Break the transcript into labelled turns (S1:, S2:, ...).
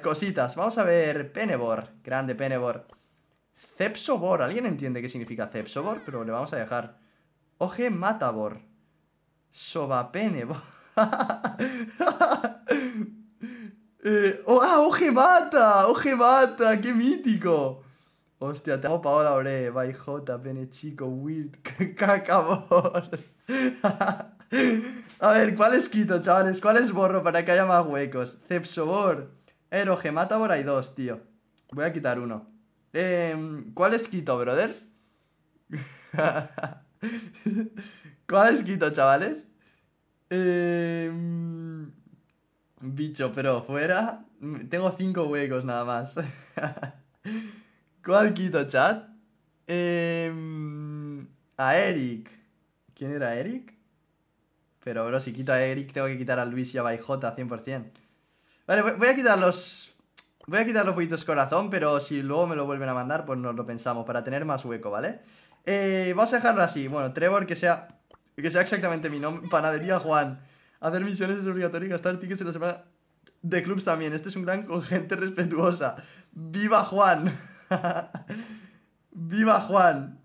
S1: cositas. Vamos a ver Penebor. Grande Penebor. Cepsobor. ¿Alguien entiende qué significa Cepsobor? Pero le vamos a dejar. Oje Matabor. Sobapenebor. eh, oh, ah, ¡Oje Mata! ¡Oje Mata! ¡Qué mítico! Hostia, te amo Paola Ore. Bye, J. Pene Chico. Weird. Cacabor. a ver, es quito, chavales? es borro para que haya más huecos? Cepsobor. Ero, Mata, hay dos, tío. Voy a quitar uno. Em, ¿Cuál es quito, brother? ¿Cuál es quito, chavales? Em, bicho, pero fuera. Tengo cinco huecos nada más. ¿Cuál quito, chat? Em, a Eric. ¿Quién era Eric? Pero, bro, si quito a Eric, tengo que quitar a Luis y a Baijota 100%. Vale, voy a quitar los... Voy a quitar los poquitos corazón, pero si luego me lo vuelven a mandar, pues nos lo pensamos, para tener más hueco, ¿vale? Eh, vamos a dejarlo así. Bueno, Trevor, que sea... Que sea exactamente mi nombre. Panadería Juan. Hacer misiones es obligatorio y gastar tickets en la semana de clubs también. Este es un gran con gente respetuosa. ¡Viva Juan! ¡Viva Juan!